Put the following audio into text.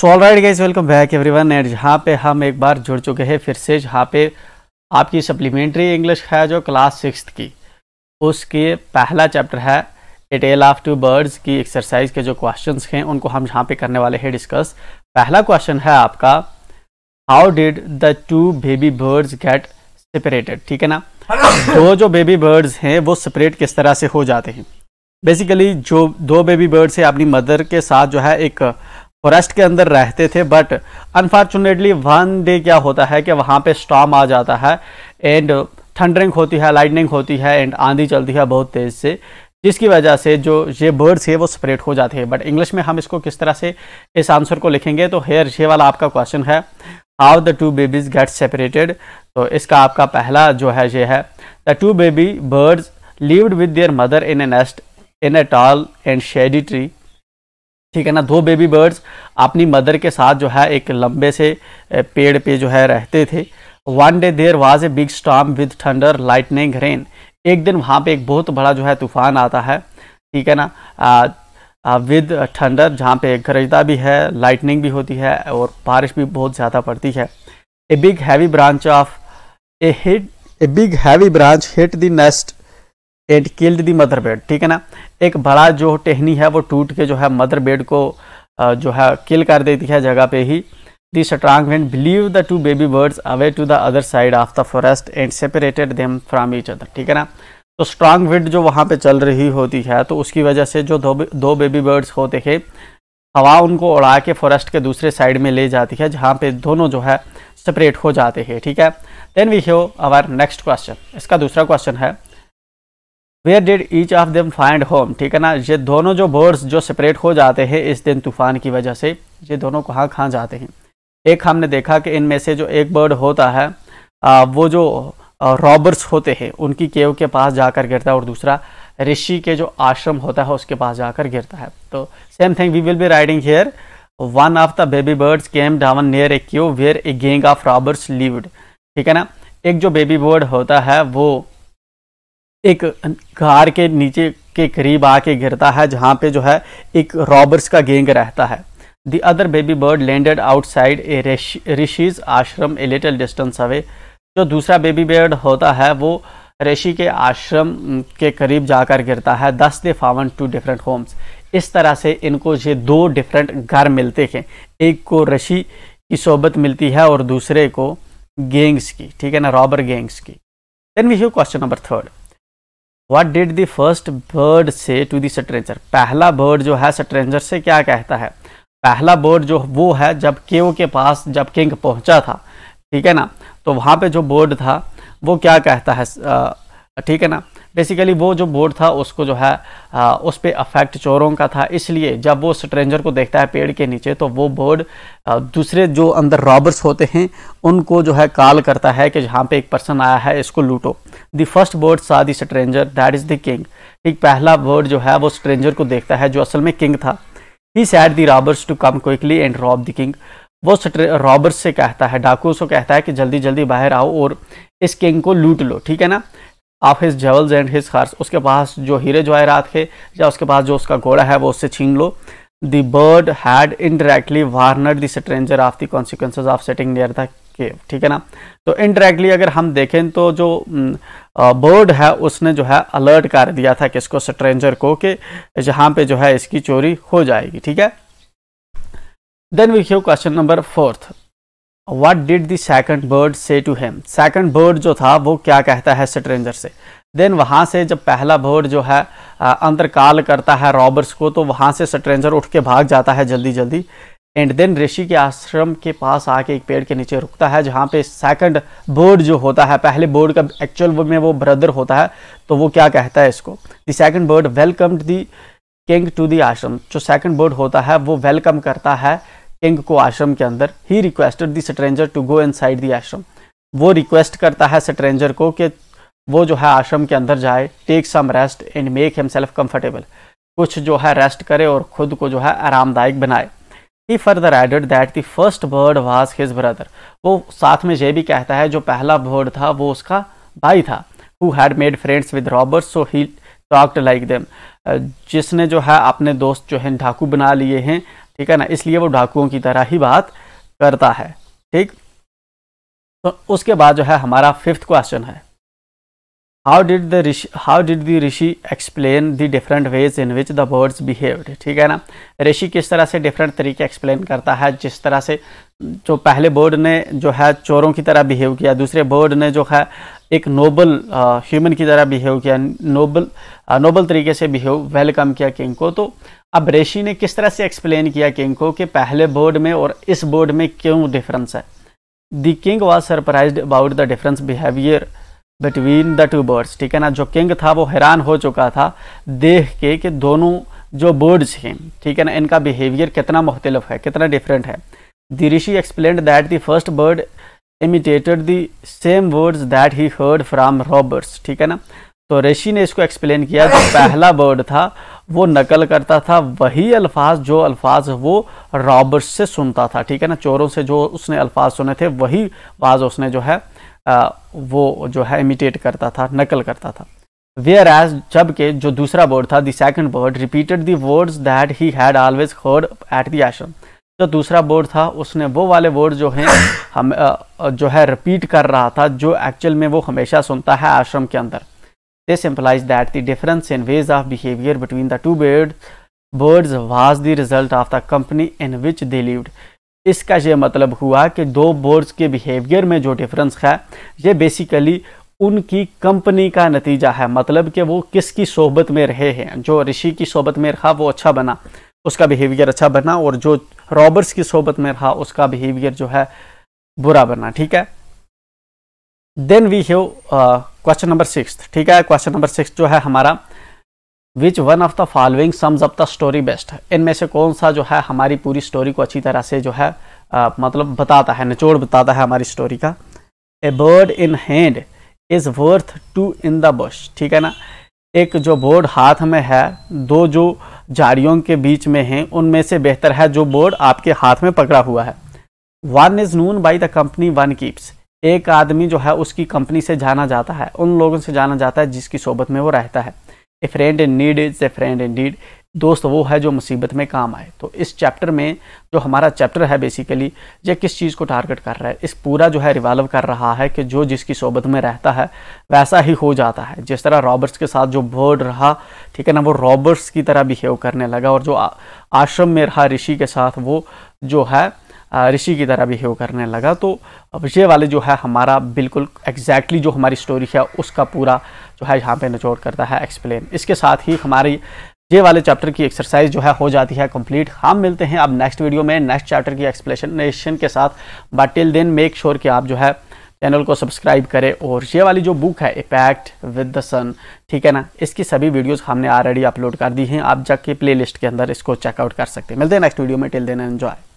so all right guys welcome back everyone and जहाँ पे हम एक बार जुड़ चुके हैं फिर से जहाँ पे आपकी सप्लीमेंट्री इंग्लिश है जो क्लास सिक्स की उसके पहला चैप्टर है a tale of two birds की एक्सरसाइज के जो क्वेश्चन हैं उनको हम जहाँ पे करने वाले हैं डिस्कस पहला क्वेश्चन है आपका how did the two baby birds get separated ठीक है ना दो जो बेबी बर्ड्स हैं वो सेपरेट किस तरह से हो जाते हैं बेसिकली जो दो बेबी बर्ड्स है अपनी मदर के साथ जो है एक फॉरेस्ट के अंदर रहते थे बट अनफॉर्चुनेटली वन डे क्या होता है कि वहाँ पे स्टॉम आ जाता है एंड थंडरिंग होती है लाइटनिंग होती है एंड आंधी चलती है बहुत तेज़ से जिसकी वजह से जो ये बर्ड्स है वो स्प्रेड हो जाते हैं बट इंग्लिश में हम इसको किस तरह से इस आंसर को लिखेंगे तो हेयर ये वाला आपका क्वेश्चन है how the two babies get separated तो इसका आपका पहला जो है ये है the two baby birds lived with their mother in a nest in a tall and shady tree ठीक है ना दो बेबी बर्ड्स अपनी मदर के साथ जो है एक लंबे से पेड़ पे जो है रहते थे one day there was a big storm with thunder lightning rain एक दिन वहाँ पे एक बहुत बड़ा जो है तूफान आता है ठीक है ना विद थंडर जहाँ पे गरजदा भी है लाइटनिंग भी होती है और बारिश भी बहुत ज़्यादा पड़ती है a big heavy branch of a hit a big heavy branch hit the nest and killed the mother bird ठीक है ना एक बड़ा जो टहनी है वो टूट के जो है मदर बेड को जो है किल कर देती है जगह पे ही the strong man blew the two baby birds away to the other side of the forest and separated them from each other ठीक है ना तो स्ट्रांग विंड जो वहाँ पे चल रही होती है तो उसकी वजह से जो दो, दो बेबी बर्ड्स होते हैं हवा उनको उड़ा के फॉरेस्ट के दूसरे साइड में ले जाती है जहाँ पे दोनों जो है सेपरेट हो जाते हैं ठीक है then we have our next question इसका दूसरा क्वेश्चन है where did each of them find home ठीक है ना ये दोनों जो बर्ड्स जो सेपरेट हो जाते हैं इस दिन तूफान की वजह से ये दोनों कहाँ कहाँ जाते हैं एक हमने देखा कि इनमें से जो एक बर्ड होता है आ, वो जो रॉबर्स होते हैं उनकी केव के पास जाकर गिरता है और दूसरा ऋषि के जो आश्रम होता है उसके पास जाकर गिरता है तो same thing we will be reading here one of the baby birds came down near a cave where a gang of robbers lived ठीक है ना एक जो बेबी बर्ड होता है वो एक कार के नीचे के करीब आके गिरता है जहाँ पे जो है एक रॉबर्स का गेंग रहता है the other baby bird landed outside a ऋषिज ashram a little distance away जो दूसरा बेबी बर्ड होता है वो ऋषि के आश्रम के करीब जाकर गिरता है thus they found two different homes इस तरह से इनको ये दो डिफरेंट घर मिलते हैं एक को ऋषि की सोबत मिलती है और दूसरे को गेंग्स की ठीक है ना रॉबर गेंग्स की then we have question number third what did the first bird say to the stranger पहला बर्ड जो है शतरंजर से क्या कहता है पहला बर्ड जो वो है जब केओ के पास जब किंग पहुंचा था ठीक है ना तो वहाँ पे जो बर्ड था वो क्या कहता है ठीक है ना बेसिकली वो जो बोर्ड था उसको जो है आ, उस पर अफेक्ट चोरों का था इसलिए जब वो स्ट्रेंजर को देखता है पेड़ के नीचे तो वो बोर्ड दूसरे जो अंदर रॉबर्स होते हैं उनको जो है कॉल करता है कि जहाँ पे एक पर्सन आया है इसको लूटो the first bird saw the stranger that is the king एक पहला बोर्ड जो है वो स्ट्रेंजर को देखता है जो असल में किंग था he said the robbers to come quickly and rob the king वो रॉबर्स से कहता है डाकू से कहता है कि जल्दी जल्दी बाहर आओ और इस किंग को लूट लो ठीक है ना of his jewels and his horse उसके पास जो हीरे जवाहरात थे या उसके पास जो उसका घोड़ा है वो उससे छीन लो the bird had indirectly warned the stranger of the consequences of sitting near the cave ठीक है ना तो इनडायरेक्टली अगर हम देखें तो जो बर्ड है उसने जो है अलर्ट कर दिया था किसको स्ट्रेंजर को कि यहाँ पे जो है इसकी चोरी हो जाएगी ठीक है then we have question number fourth what did the second bird say to him second bird जो था वो क्या कहता है स्ट्रेंजर से देन वहाँ से जब पहला बर्ड जो है अंतरकाल करता है रॉबर्स को तो वहाँ से स्ट्रेंजर उठ के भाग जाता है जल्दी जल्दी एंड देन ऋषि के आश्रम के पास आके एक पेड़ के नीचे रुकता है जहाँ पे सेकंड बर्ड जो होता है पहले बोर्ड का एक्चुअल में वो ब्रदर होता है तो वो क्या कहता है इसको the second bird welcomed the king to the ashram जो सेकंड बर्ड होता है वो वेलकम करता है किंग को आश्रम के अंदर ही requested the stranger to go inside the ashram वो रिक्वेस्ट करता है स्ट्रेंजर को कि वो जो है आश्रम के अंदर जाए take some rest and make himself comfortable कुछ जो है रेस्ट करे और खुद को जो है आरामदायक बनाए he further added that the first bird was his brother वो साथ में यह भी कहता है जो पहला बर्ड था वो उसका भाई था who had made friends with robbers so he talked like them जिसने जो है अपने दोस्त जो है डाकू बना लिए हैं ठीक है ना इसलिए वो डाकुओं की तरह ही बात करता है ठीक तो उसके बाद जो है हमारा फिफ्थ क्वेश्चन है how did the rishi how did the rishi explain the different ways in which the birds behaved ठीक है ना ऋषि किस तरह से डिफरेंट तरीके एक्सप्लेन करता है जिस तरह से जो पहले बर्ड ने जो है चोरों की तरह बिहेव किया दूसरे बर्ड ने जो है एक नोबल ह्यूमन की तरह बिहेव किया नोबल आ, नोबल तरीके से बिहेव वेलकम किया किंग को तो अब रेशी ने किस तरह से एक्सप्लेन किया किंग को कि पहले बोर्ड में और इस बोर्ड में क्यों डिफरेंस है the king was surprised about the difference behaviour between the two birds ठीक है ना जो किंग था वो हैरान हो चुका था देख के कि दोनों जो बोर्ड्स हैं ठीक है ना इनका बिहेवियर कितना मुख्तलफ है कितना डिफरेंट है the rishi explained that the first bird imitated the same words that he heard from robbers ठीक है ना तो ऋषि ने इसको एक्सप्लेन किया जो पहला वर्ड था वो नकल करता था वही अल्फाज जो अल्फाज वो रॉबर्ट्स से सुनता था ठीक है ना चोरों से जो उसने अल्फाज सुने थे वही बाज़ उसने जो है आ, वो जो है इमिटेट करता था नकल करता था वेयर एज जबकि जो दूसरा वर्ड था the second word repeated the words that he had always heard at the ashram जो दूसरा बोर्ड था उसने वो वाले वर्ड जो हैं हम जो है रिपीट कर रहा था जो एक्चुअल में वो हमेशा सुनता है आश्रम के अंदर this explains that the difference in ways of behaviour between the two bad birds was the result of the company in which they lived इसका ये मतलब हुआ कि दो बर्ड्स के बिहेवियर में जो डिफरेंस है ये बेसिकली उनकी कंपनी का नतीजा है मतलब कि वो किसकी सोबत में रहे हैं जो ऋषि की सोबत में रहा वो अच्छा बना उसका बिहेवियर अच्छा बना और जो रॉबर्स की सोबत में रहा उसका बिहेवियर जो है बुरा बना ठीक है then we have question number six ठीक है क्वेश्चन नंबर सिक्स जो है हमारा which one of the following sums up the story best इनमें से कौन सा जो है हमारी पूरी स्टोरी को अच्छी तरह से जो है uh, मतलब बताता है निचोड़ बताता है हमारी स्टोरी का a bird in hand is worth two in the bush ठीक है ना एक जो बोर्ड हाथ में है दो जो झाड़ियों के बीच में हैं उनमें से बेहतर है जो बोर्ड आपके हाथ में पकड़ा हुआ है one is known by the company one keeps एक आदमी जो है उसकी कंपनी से जाना जाता है उन लोगों से जाना जाता है जिसकी सोबत में वो रहता है a friend in need is a friend in need दोस्त वो है जो मुसीबत में काम आए तो इस चैप्टर में जो हमारा चैप्टर है बेसिकली ये किस चीज़ को टारगेट कर रहा है इस पूरा जो है रिवॉल्व कर रहा है कि जो जिसकी सोबत में रहता है वैसा ही हो जाता है जिस तरह रॉबर्ट्स के साथ जो बर्ड रहा ठीक है ना वो रॉबर्ट्स की तरह बिहेव करने लगा और जो आश्रम में रहा ऋषि के साथ वो जो है ऋषि की तरह बिहेव करने लगा तो विजय वाले जो है हमारा बिल्कुल एग्जैक्टली जो हमारी स्टोरी है उसका पूरा जो है यहाँ पे निचोड़ करता है एक्सप्लेन इसके साथ ही हमारी ये वाले चैप्टर की एक्सरसाइज जो है हो जाती है कंप्लीट हम मिलते हैं अब नेक्स्ट वीडियो में नेक्स्ट चैप्टर की एक्सप्लेनेशन के साथ but till then make sure कि आप जो है चैनल को सब्सक्राइब करें और ये वाली जो बुक है इपैक्ट विद द सन ठीक है ना इसकी सभी वीडियोस हमने ऑलरेडी अपलोड कर दी हैं आप जाके प्लेलिस्ट के अंदर इसको चेकआउट कर सकते हैं मिलते हैं नेक्स्ट वीडियो में टिल देन एंजॉय